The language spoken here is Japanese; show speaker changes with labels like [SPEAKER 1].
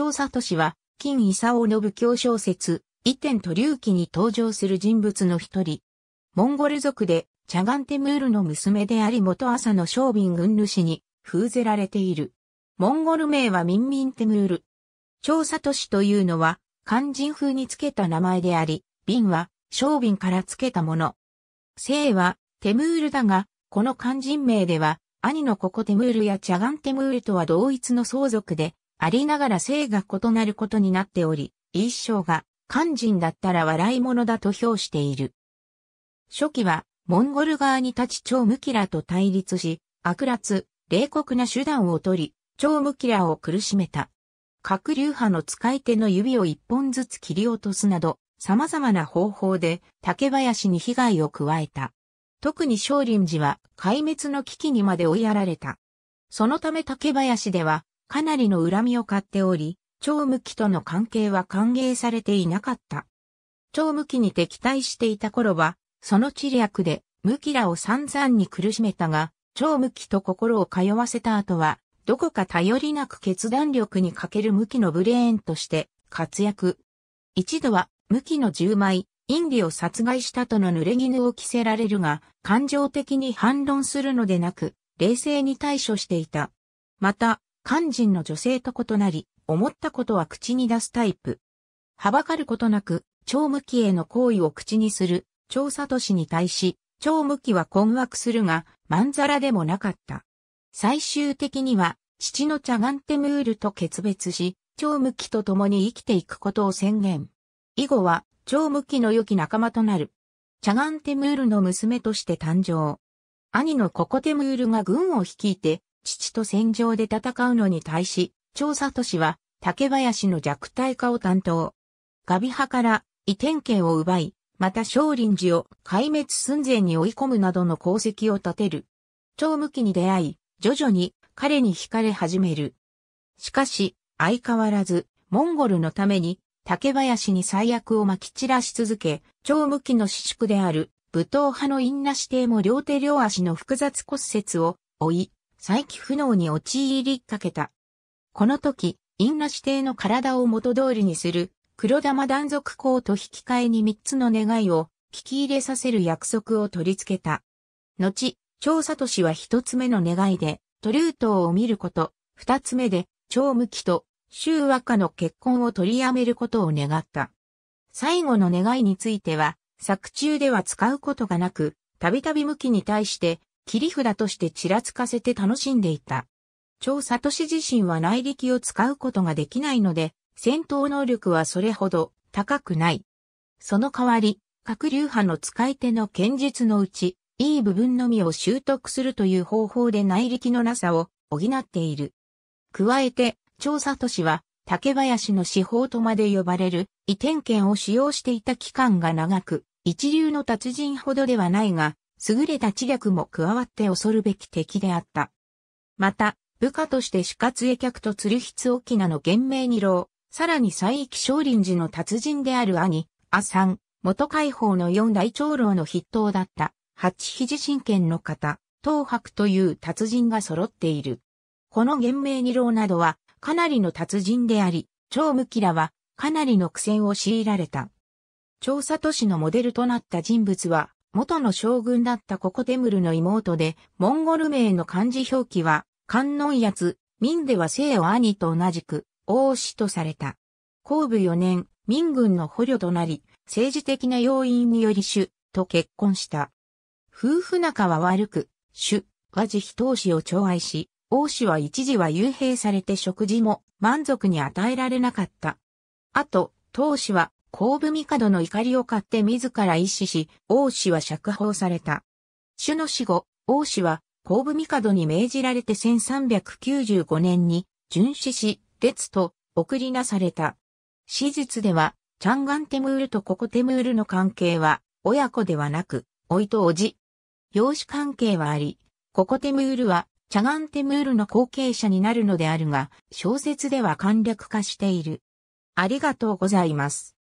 [SPEAKER 1] 長里氏は、金勲の武教小説、一点と隆起に登場する人物の一人。モンゴル族で、チャガンテムールの娘であり元朝の商品軍主に封ぜられている。モンゴル名はミンミンテムール。長里氏というのは、漢人風につけた名前であり、瓶は、商品からつけたもの。姓は、テムールだが、この漢人名では、兄のココテムールやチャガンテムールとは同一の相続で、ありながら性が異なることになっており、一生が肝心だったら笑い者だと評している。初期は、モンゴル側に立ち超ムキラと対立し、悪辣、冷酷な手段を取り、超ムキラを苦しめた。各流派の使い手の指を一本ずつ切り落とすなど、様々な方法で竹林に被害を加えた。特に少林寺は壊滅の危機にまで追いやられた。そのため竹林ではかなりの恨みを買っており、超無忌との関係は歓迎されていなかった。超無忌に敵対していた頃は、その知略で、無忌らを散々に苦しめたが、超無忌と心を通わせた後は、どこか頼りなく決断力に欠ける無忌のブレーンとして活躍。一度は無忌の10枚、インディを殺害したとの濡れ衣を着せられるが、感情的に反論するのでなく、冷静に対処していた。また、肝心の女性と異なり、思ったことは口に出すタイプ。はばかることなく、超無きへの行為を口にする、調査都市に対し、超無きは困惑するが、まんざらでもなかった。最終的には、父のチャガンテムールと決別し、超無きと共に生きていくことを宣言。以後は、超無きの良き仲間となる。チャガンテムールの娘として誕生。兄のココテムールが軍を率いて、父と戦場で戦うのに対し、調査都市は竹林の弱体化を担当。ガビ派から移転権を奪い、また少林寺を壊滅寸前に追い込むなどの功績を立てる。超無きに出会い、徐々に彼に惹かれ始める。しかし、相変わらず、モンゴルのために、竹林に最悪を撒き散らし続け、超無きの私宿である、武闘派の因那指定も両手両足の複雑骨折を追い、再起不能に陥りかけた。この時、因ン指定の体を元通りにする、黒玉断続行と引き換えに三つの願いを聞き入れさせる約束を取り付けた。後、長佐氏は一つ目の願いで、トリュートを見ること、二つ目で、長無期と周和歌の結婚を取りやめることを願った。最後の願いについては、作中では使うことがなく、たびたび無期に対して、切り札としてちらつかせて楽しんでいた。張聡自身は内力を使うことができないので、戦闘能力はそれほど高くない。その代わり、各流派の使い手の剣術のうち、いい部分のみを習得するという方法で内力のなさを補っている。加えて、張市は、竹林の司法とまで呼ばれる移転権を使用していた期間が長く、一流の達人ほどではないが、優れた知略も加わって恐るべき敵であった。また、部下として死活衛客と鶴筆沖縄の厳明二郎、さらに西域少林寺の達人である兄、阿三、元解放の四大長老の筆頭だった、八肘神剣の方、東博という達人が揃っている。この厳明二郎などは、かなりの達人であり、超無キラは、かなりの苦戦を強いられた。調査都市のモデルとなった人物は、元の将軍だったココテムルの妹で、モンゴル名の漢字表記は、観音やつ、民では聖を兄と同じく、王子とされた。後部4年、民軍の捕虜となり、政治的な要因により主、と結婚した。夫婦仲は悪く、主、は慈悲当氏を寵愛し、王子は一時は幽閉されて食事も満足に与えられなかった。あと、当子は後部帝の怒りを買って自ら一死し、王氏は釈放された。主の死後、王氏は後部帝に命じられて1395年に巡視し、列と送りなされた。史実では、チャンガンテムールとココテムールの関係は、親子ではなく、おいとおじ。養子関係はあり、ココテムールは、チャガンテムールの後継者になるのであるが、小説では簡略化している。ありがとうございます。